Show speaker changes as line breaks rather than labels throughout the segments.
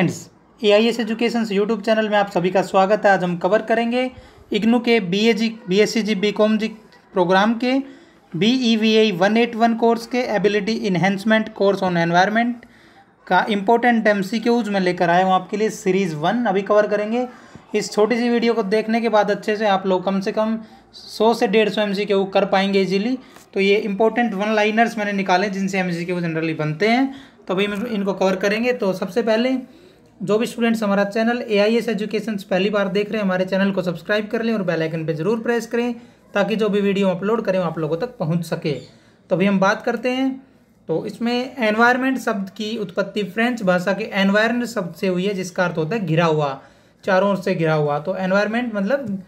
friends A I S education YouTube channel में आप सभी का स्वागत है आज हम कवर करेंगे इग्नू के B A G B S C G B com G programme के B E V I one eight one course के ability enhancement course on environment का इम्पोर्टेंट एम सी क्यूज में लेकर आया हूँ आपके लिए सीरीज़ वन अभी कवर करेंगे इस छोटी सी वीडियो को देखने के बाद अच्छे से आप लोग कम से कम सौ से डेढ़ सौ एम सी क्यू कर पाएंगे इजीली तो ये इंपॉर्टेंट वन लाइनर्स मैंने निकाले जिनसे एम सी क्यू जनरली बनते हैं तो अभी इनको कवर करेंगे तो सबसे पहले जो भी स्टूडेंट्स हमारा channel A I S education पहली बार देख रहे हैं हमारे चैनल को सब्सक्राइब कर लें और बेल आइकन पर ज़रूर प्रेस करें ताकि जो भी वीडियो अपलोड करें आप लोगों तक पहुंच सके तो अभी हम बात करते हैं तो इसमें एनवायरमेंट शब्द की उत्पत्ति फ्रेंच भाषा के एनवायरमेंट शब्द से हुई है जिसका अर्थ होता है घिरा हुआ चारों ओर से घिरा हुआ तो एनवायरमेंट मतलब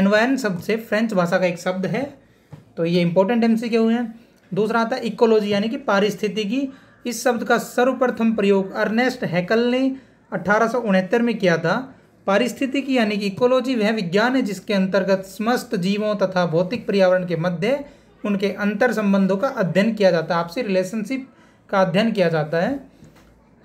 एनवायरन शब्द से फ्रेंच भाषा का एक शब्द है तो ये इंपॉर्टेंट एम सी हुए हैं दूसरा आता है इकोलॉजी यानी कि पारिस्थितिकी इस शब्द का सर्वप्रथम प्रयोग अर्नेस्ट हैकल ने अठारह में किया था पारिस्थितिकी यानी कि इकोलॉजी वह विज्ञान है जिसके अंतर्गत समस्त जीवों तथा भौतिक पर्यावरण के मध्य उनके अंतर संबंधों का अध्ययन किया जाता है आपसी रिलेशनशिप का अध्ययन किया जाता है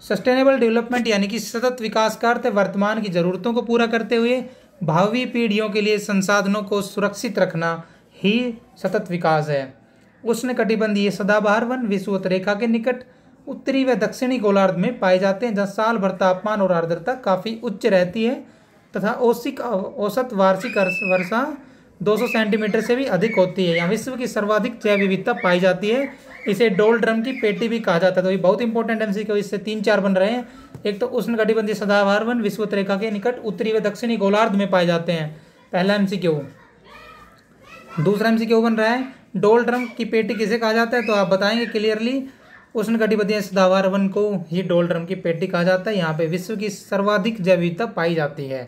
सस्टेनेबल डेवलपमेंट यानी कि सतत विकास का अर्थ वर्तमान की ज़रूरतों को पूरा करते हुए भावी पीढ़ियों के लिए संसाधनों को सुरक्षित रखना ही सतत विकास है उष्ण कटिबंधीय सदाबहार वन विषुवत रेखा के निकट उत्तरी व दक्षिणी गोलार्ध में पाए जाते हैं जहाँ साल भर तापमान और आर्द्रता काफ़ी उच्च रहती है तथा औसिक औसत वार्षिक वर्षा 200 सेंटीमीटर से भी अधिक होती है यहाँ विश्व की सर्वाधिक जैव विविधता पाई जाती है इसे डोल ड्रम की पेटी भी कहा जाता है तो ये बहुत इंपॉर्टेंट एम सी इससे तीन चार बन रहे हैं एक तो कटिबंधी सदाबहार वन विश्व रेखा के निकट उत्तरी व दक्षिणी गोलार्ध में पाए जाते हैं पहला एम सी दूसरा एम सी बन रहा है डोल ड्रम की पेटी किसे कहा जाता है तो आप बताएंगे क्लियरली सदावार वन को ही डोलड्रम की पेटी कहा जाता है यहाँ पे विश्व की सर्वाधिक जैव विविधता पाई जाती है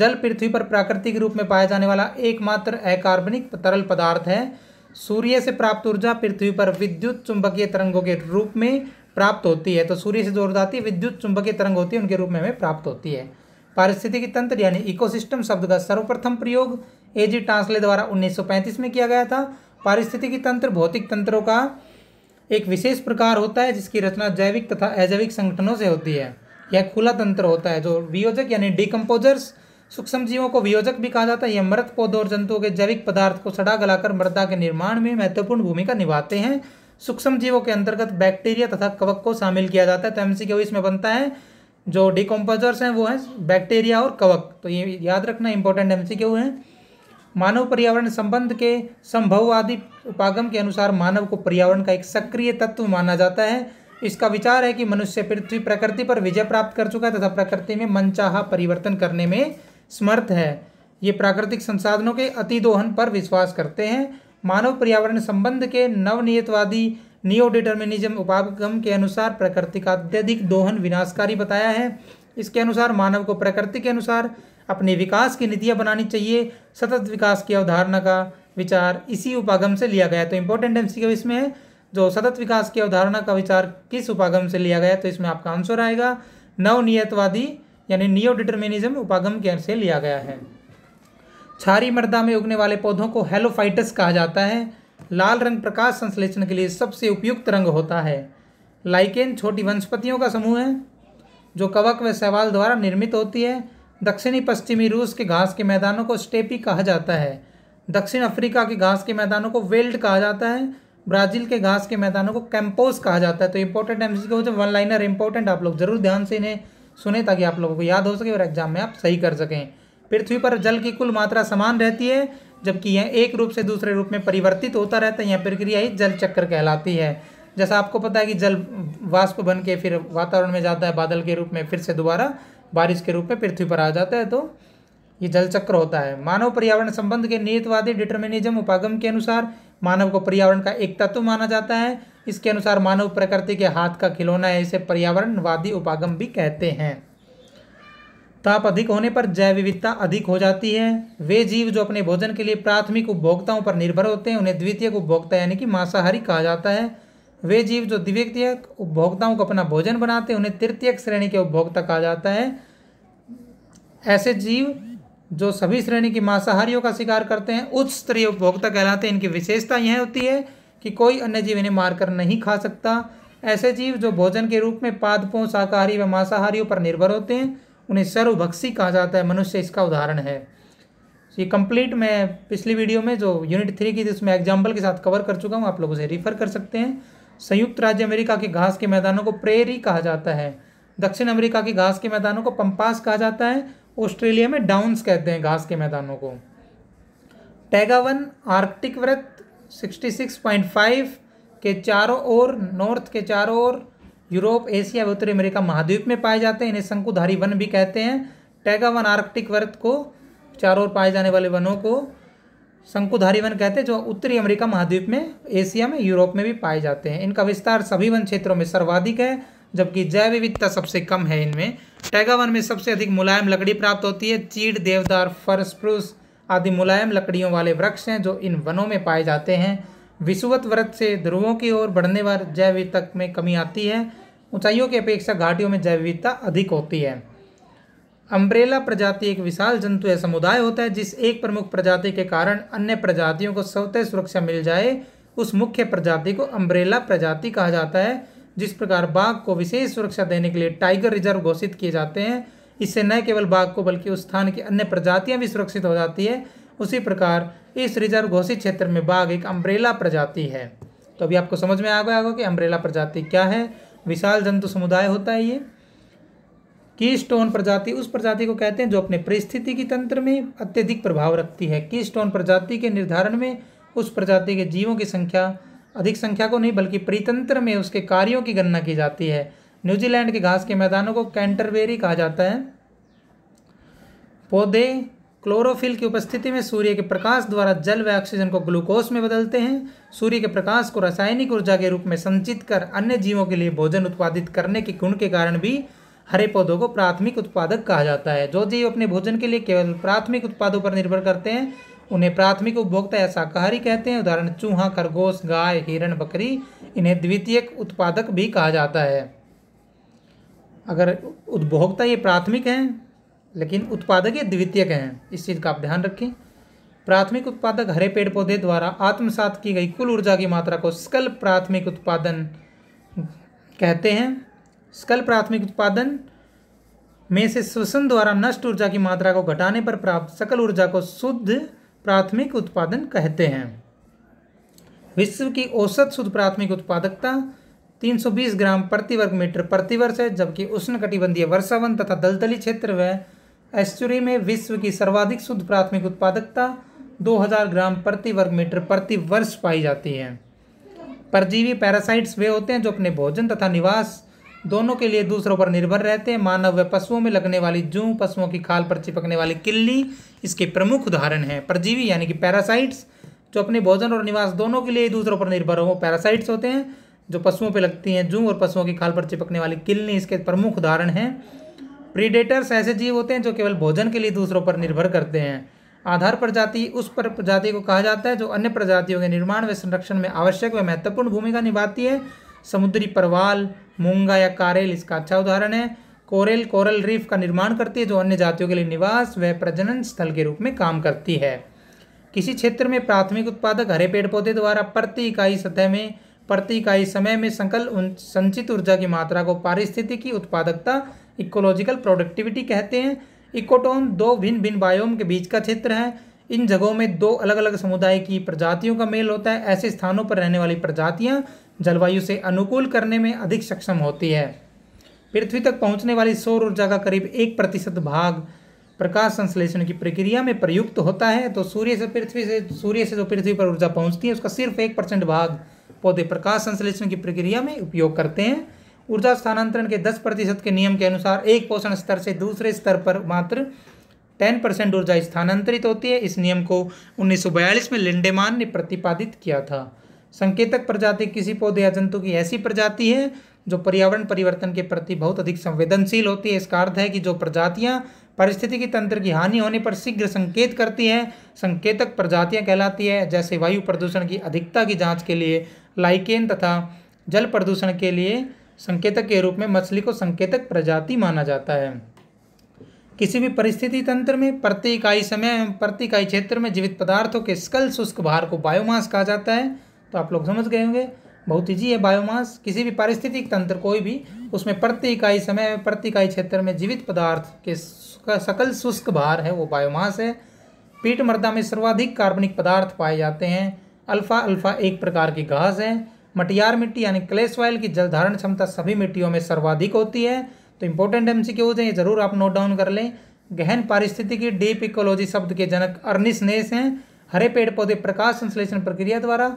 जल पृथ्वी पर प्राकृतिक रूप में पाया जाने वाला एकमात्र अकार्बनिक तरल पदार्थ है सूर्य से प्राप्त ऊर्जा पृथ्वी पर विद्युत चुंबकीय तरंगों के रूप में प्राप्त होती है तो सूर्य से जो ऊर्जा आती है विद्युत चुंबकीय तरंग होती है उनके रूप में हमें प्राप्त होती है पारिस्थितिकी तंत्र यानी इकोसिस्टम शब्द का सर्वप्रथम प्रयोग ए जी टांसले द्वारा 1935 में किया गया था पारिस्थितिकी तंत्र भौतिक तंत्रों का एक विशेष प्रकार होता है जिसकी रचना जैविक तथा अजैविक संगठनों से होती है यह खुला तंत्र होता है जो वियोजक यानी डिकम्पोजर्स सूक्ष्म जीवों को वियोजक भी कहा जाता है यह मृत पौधों और जंतुओं के जैविक पदार्थ को सड़ा गलाकर मृदा के निर्माण में महत्वपूर्ण भूमिका निभाते हैं सूक्ष्म जीवों के अंतर्गत बैक्टीरिया तथा कवक को शामिल किया जाता है तो एम सी इसमें बनता है जो डिकम्पोजर्स हैं वो हैं बैक्टीरिया और कवक तो ये याद रखना इंपॉर्टेंट एम सी है मानव पर्यावरण संबंध के संभववादी उपागम के अनुसार मानव को पर्यावरण का एक सक्रिय तत्व माना जाता है इसका विचार है कि मनुष्य पृथ्वी प्रकृति पर विजय प्राप्त कर चुका है तथा प्रकृति में मनचाहा परिवर्तन करने में समर्थ है ये प्राकृतिक संसाधनों के अतिदोहन पर विश्वास करते हैं मानव पर्यावरण संबंध के नवनियतवादी नियो डिटर्मिनिज्म उपागम के अनुसार प्रकृति का अत्यधिक दोहन विनाशकारी बताया है इसके अनुसार मानव को प्रकृति के अनुसार अपने विकास की नीतियाँ बनानी चाहिए सतत विकास की अवधारणा का विचार इसी उपागम से लिया गया तो इम्पोर्टेंट एम सी इसमें है जो सतत विकास की अवधारणा का विचार किस उपागम से लिया गया तो इसमें आपका आंसर आएगा नवनियतवादी यानी नियो डिटर्मिनिज्म उपागम के से लिया गया है छारी मृदा में उगने वाले पौधों को हेलोफाइटस कहा जाता है लाल रंग प्रकाश संश्लेषण के लिए सबसे उपयुक्त रंग होता है लाइकेन छोटी वनस्पतियों का समूह है जो कवक व सवाल द्वारा निर्मित होती है दक्षिणी पश्चिमी रूस के घास के मैदानों को स्टेपी कहा जाता है दक्षिण अफ्रीका के घास के मैदानों को वेल्ड कहा जाता है ब्राज़ील के घास के मैदानों को कैंपोस कहा जाता है तो important M C one liner important आप लोग जरूर ध्यान से इन्हें सुने ताकि आप लोगों को याद हो सके और एग्जाम में आप सही कर सकें पृथ्वी पर जल की कुल मात्रा समान रहती है जबकि यह एक रूप से दूसरे रूप में परिवर्तित होता रहता है यह प्रक्रिया ही जल चक्कर कहलाती है जैसा आपको पता है कि जल वाष्प बन के फिर वातावरण में जाता है बादल के रूप में फिर से दोबारा बारिश के रूप में पृथ्वी पर आ जाता है तो ये जल चक्र होता है मानव पर्यावरण संबंध के नियतवादी डिटर्मिनिज्म उपागम के अनुसार मानव को पर्यावरण का एक तत्व माना जाता है इसके अनुसार मानव प्रकृति के हाथ का खिलौना है इसे पर्यावरणवादी उपागम भी कहते हैं ताप अधिक होने पर जैव विविधता अधिक हो जाती है वे जीव जो अपने भोजन के लिए प्राथमिक उपभोक्ताओं पर निर्भर होते हैं उन्हें द्वितीय उपभोक्ता यानी कि मांसाहारी कहा जाता है वे जीव जो द्वितीय उपभोक्ताओं को अपना भोजन बनाते उन्हें तृतीय श्रेणी के उपभोक्ता कहा जाता है ऐसे जीव जो सभी श्रेणी की मांसाहारियों का शिकार करते हैं उच्च स्तरीय उपभोक्ता कहलाते हैं इनकी विशेषता यह होती है कि कोई अन्य जीव इन्हें मारकर नहीं खा सकता ऐसे जीव जो भोजन के रूप में पादपों शाकाहारी व मांसाहारियों पर निर्भर होते हैं उन्हें सर्वभक्सी कहा जाता है मनुष्य इसका उदाहरण है ये कंप्लीट मैं पिछली वीडियो में जो यूनिट थ्री की थी उसमें एग्जाम्पल के साथ कवर कर चुका हूँ आप लोग उसे रिफ़र कर सकते हैं संयुक्त राज्य अमेरिका के घास के मैदानों को प्रेरी कहा जाता है दक्षिण अमेरिका के घास के मैदानों को पंपास कहा जाता है ऑस्ट्रेलिया में डाउन्स कहते हैं घास के मैदानों को टैगावन आर्कटिक व्रत 66.5 के चारों ओर नॉर्थ के चारों ओर यूरोप एशिया और उत्तरी अमेरिका महाद्वीप में पाए जाते हैं इन्हें शंकुधारी वन भी कहते हैं टैगावन आर्कटिक व्रत को चारों ओर पाए जाने वाले वनों को शंकुधारी वन कहते हैं जो उत्तरी अमेरिका महाद्वीप में एशिया में यूरोप में भी पाए जाते हैं इनका विस्तार सभी वन क्षेत्रों में सर्वाधिक है जबकि जैव विविधता सबसे कम है इनमें टैगा वन में सबसे अधिक मुलायम लकड़ी प्राप्त होती है चीड़ देवदार फर स्प्रूस आदि मुलायम लकड़ियों वाले वृक्ष हैं जो इन वनों में पाए जाते हैं विषुवत व्रत से ध्रुवों की ओर बढ़ने पर जैव विविधता में कमी आती है ऊंचाइयों की अपेक्षा घाटियों में जैव विविधता अधिक होती है अम्ब्रेला प्रजाति एक विशाल जंतु या समुदाय होता है जिस एक प्रमुख प्रजाति के कारण अन्य प्रजातियों को स्वतः सुरक्षा मिल जाए उस मुख्य प्रजाति को अम्ब्रेला प्रजाति कहा जाता है जिस प्रकार बाघ को विशेष सुरक्षा देने के लिए टाइगर रिजर्व घोषित किए जाते हैं इससे न केवल बाघ को बल्कि उस स्थान की अन्य प्रजातियाँ भी सुरक्षित हो जाती है उसी प्रकार इस रिजर्व घोषित क्षेत्र में बाघ एक अम्ब्रेला प्रजाति है तो अभी आपको समझ में आ गया होगा कि अम्ब्रेला प्रजाति क्या है विशाल जंतु समुदाय होता है ये की स्टोन प्रजाति उस प्रजाति को कहते हैं जो अपने परिस्थितिकी तंत्र में अत्यधिक प्रभाव रखती है की स्टोन प्रजाति के निर्धारण में उस प्रजाति के जीवों की संख्या अधिक संख्या को नहीं बल्कि परितंत्र में उसके कार्यों की गणना की जाती है न्यूजीलैंड के घास के मैदानों को कैंटरबेरी कहा जाता है पौधे क्लोरोफिल की उपस्थिति में सूर्य के प्रकाश द्वारा जल व ऑक्सीजन को ग्लूकोज में बदलते हैं सूर्य के प्रकाश को रासायनिक ऊर्जा के रूप में संचित कर अन्य जीवों के लिए भोजन उत्पादित करने के गुण के कारण भी हरे पौधों को प्राथमिक उत्पादक कहा जाता है जो जीव अपने भोजन के लिए केवल प्राथमिक उत्पादों पर निर्भर करते हैं उन्हें प्राथमिक उपभोक्ता या शाकाहारी कहते हैं उदाहरण चूहा खरगोश गाय हिरण बकरी इन्हें द्वितीयक उत्पादक भी कहा जाता है अगर उपभोक्ता ये प्राथमिक हैं लेकिन उत्पादक ये द्वितीयक हैं इस चीज़ का आप ध्यान रखें प्राथमिक उत्पादक हरे पेड़ पौधे द्वारा आत्मसात की गई कुल ऊर्जा की मात्रा को स्कल प्राथमिक उत्पादन कहते हैं स्कल प्राथमिक उत्पादन में से श्वसन द्वारा नष्ट ऊर्जा की मात्रा को घटाने पर प्राप्त सकल ऊर्जा को शुद्ध प्राथमिक उत्पादन कहते हैं विश्व की औसत शुद्ध प्राथमिक उत्पादकता 320 ग्राम प्रति वर्ग मीटर प्रतिवर्ष है जबकि उष्ण कटिबंधीय वर्षावन तथा दलदली क्षेत्र व एस्चुरी में विश्व की सर्वाधिक शुद्ध प्राथमिक उत्पादकता 2000 ग्राम प्रति वर्ग मीटर प्रति वर्ष पाई जाती है परजीवी पैरासाइट्स वे होते हैं जो अपने भोजन तथा निवास दोनों के लिए दूसरों पर निर्भर रहते हैं मानव व पशुओं में लगने वाली जू पशुओं की खाल पर चिपकने वाली किल्ली इसके प्रमुख उदाहरण हैं परजीवी यानी कि पैरासाइट्स जो अपने भोजन और निवास दोनों के लिए दूसरों पर निर्भर हो वो पैरासाइट्स होते हैं जो पशुओं पर लगती हैं जू और पशुओं की खाल पर चिपकने वाली किल्ली इसके प्रमुख उदाहरण हैं प्रीडेटर्स ऐसे जीव होते हैं जो केवल भोजन के लिए दूसरों पर निर्भर करते हैं आधार प्रजाति उस पर प्रजाति को कहा जाता है जो अन्य प्रजातियों के निर्माण व संरक्षण में आवश्यक व महत्वपूर्ण भूमिका निभाती है समुद्री परवाल मूंगा या कारेल इसका अच्छा उदाहरण है कोरेल कोरल रीफ का निर्माण करती है जो अन्य जातियों के लिए निवास व प्रजनन स्थल के रूप में काम करती है किसी क्षेत्र में प्राथमिक उत्पादक हरे पेड़ पौधे द्वारा प्रति इकाई सतह में प्रति इकाई समय में संकल संचित ऊर्जा की मात्रा को पारिस्थितिकी उत्पादकता इकोलॉजिकल प्रोडक्टिविटी कहते हैं इकोटोन दो भिन्न भिन्न बायोम के बीच का क्षेत्र है इन जगहों में दो अलग अलग समुदाय की प्रजातियों का मेल होता है ऐसे स्थानों पर रहने वाली प्रजातियाँ जलवायु से अनुकूल करने में अधिक सक्षम होती है पृथ्वी तक पहुंचने वाली सौर ऊर्जा का करीब एक प्रतिशत भाग प्रकाश संश्लेषण की प्रक्रिया में प्रयुक्त होता है तो सूर्य से पृथ्वी से सूर्य से जो पृथ्वी पर ऊर्जा पहुंचती है उसका सिर्फ एक परसेंट भाग पौधे प्रकाश संश्लेषण की प्रक्रिया में उपयोग करते हैं ऊर्जा स्थानांतरण के दस प्रतिशत के नियम के अनुसार एक पोषण स्तर से दूसरे स्तर पर मात्र टेन परसेंट ऊर्जा स्थानांतरित होती है इस नियम को उन्नीस में लिंडेमान ने प्रतिपादित किया था संकेतक प्रजाति किसी पौधे या जंतु की ऐसी प्रजाति है जो पर्यावरण परिवर्तन के प्रति बहुत अधिक संवेदनशील होती है इसका अर्थ है कि जो प्रजातियां के तंत्र की हानि होने पर शीघ्र संकेत करती हैं संकेतक प्रजातियां कहलाती है जैसे वायु प्रदूषण की अधिकता की जांच के लिए लाइकेन तथा जल प्रदूषण के लिए संकेतक के रूप में मछली को संकेतक प्रजाति माना जाता है किसी भी परिस्थिति तंत्र में प्रति इकाई समय प्रति इकाई क्षेत्र में जीवित पदार्थों के स्कल शुष्क भार को बायोमास कहा जाता है तो आप लोग समझ गए होंगे बहुत ईजी है बायोमास किसी भी पारिस्थितिक तंत्र कोई भी उसमें प्रति इकाई समय प्रति इकाई क्षेत्र में जीवित पदार्थ के सकल शुष्क भार है वो बायोमास है पीट मर्दा में सर्वाधिक कार्बनिक पदार्थ पाए जाते हैं अल्फा अल्फा एक प्रकार की घास है मटियार मिट्टी यानी क्लेसवाइल की जल धारण क्षमता सभी मिट्टियों में सर्वाधिक होती है तो इंपॉर्टेंट एम सी क्यूज हैं ये जरूर आप नोट डाउन कर लें गहन पारिस्थितिकी डीप इकोलॉजी शब्द के जनक अर्निस नेस हैं हरे पेड़ पौधे प्रकाश संश्लेषण प्रक्रिया द्वारा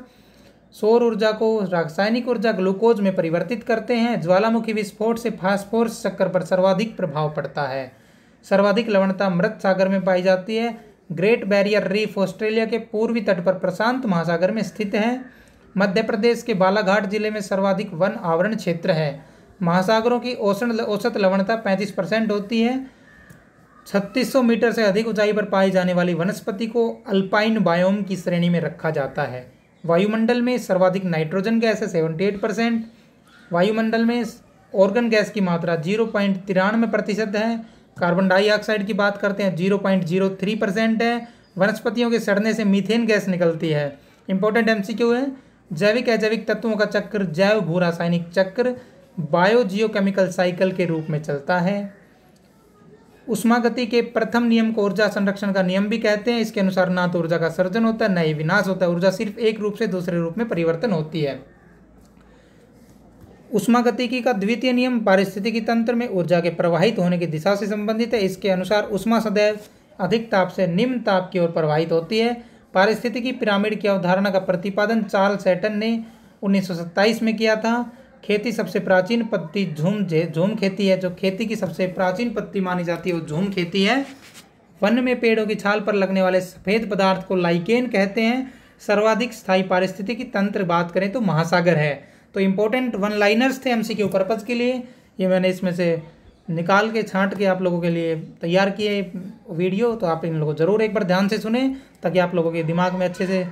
सौर ऊर्जा को रासायनिक ऊर्जा ग्लूकोज में परिवर्तित करते हैं ज्वालामुखी विस्फोट से फास्फोरस चक्कर पर सर्वाधिक प्रभाव पड़ता है सर्वाधिक लवणता मृत सागर में पाई जाती है ग्रेट बैरियर रीफ ऑस्ट्रेलिया के पूर्वी तट पर प्रशांत महासागर में स्थित है मध्य प्रदेश के बालाघाट जिले में सर्वाधिक वन आवरण क्षेत्र है महासागरों की औसत औसत लवणता 35 परसेंट होती है 3600 मीटर से अधिक ऊंचाई पर पाई जाने वाली वनस्पति को अल्पाइन बायोम की श्रेणी में रखा जाता है वायुमंडल में सर्वाधिक नाइट्रोजन गैस है सेवेंटी एट परसेंट वायुमंडल में ऑर्गन गैस की मात्रा जीरो पॉइंट तिरानवे प्रतिशत है कार्बन डाइऑक्साइड की बात करते हैं zero point zero three percent है वनस्पतियों के सड़ने से मीथेन गैस निकलती है इंपॉर्टेंट एम सी क्यू है जैविक अजैविक तत्वों का चक्र जैव भू रासायनिक चक्र बायो साइकिल के रूप में चलता है उष्मा गति के प्रथम नियम को ऊर्जा संरक्षण का नियम भी कहते हैं इसके अनुसार ना तो ऊर्जा का सर्जन होता है ना ही विनाश होता है ऊर्जा सिर्फ एक रूप से दूसरे रूप में परिवर्तन होती है उष्मा उष्मागतिकी का द्वितीय नियम पारिस्थितिकी तंत्र में ऊर्जा के प्रवाहित होने की दिशा से संबंधित है इसके अनुसार उष्मा सदैव अधिक ताप से निम्न ताप की ओर प्रवाहित होती है पारिस्थितिकी पिरामिड की अवधारणा का प्रतिपादन चार्ल सेटन ने उन्नीस में किया था खेती सबसे प्राचीन पत्ती झूम जे झूम खेती है जो खेती की सबसे प्राचीन पत्ति मानी जाती है वो झूम खेती है वन में पेड़ों की छाल पर लगने वाले सफ़ेद पदार्थ को लाइकेन कहते हैं सर्वाधिक स्थायी पारिस्थितिकी तंत्र बात करें तो महासागर है तो इम्पोर्टेंट वन लाइनर्स थे एमसी के पर्पज़ के लिए ये मैंने इसमें से निकाल के छांट के आप लोगों के लिए तैयार किए वीडियो तो आप इन लोगों ज़रूर एक बार ध्यान से सुने ताकि आप लोगों के दिमाग में अच्छे से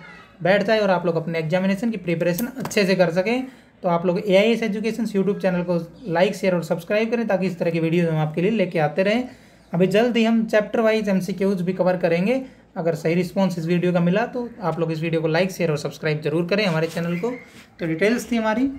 बैठ जाए और आप लोग अपने एग्जामिनेशन की प्रिपरेशन अच्छे से कर सकें तो आप लोग A I S education YouTube channel को लाइक शेयर और सब्सक्राइब करें ताकि इस तरह की वीडियोज हम आपके लिए लेके आते रहें अभी जल्द ही हम chapter wise M C Qs भी कवर करेंगे अगर सही रिस्पॉन्स इस वीडियो का मिला तो आप लोग इस वीडियो को लाइक शेयर और सब्सक्राइब जरूर करें हमारे चैनल को तो डिटेल्स थी हमारी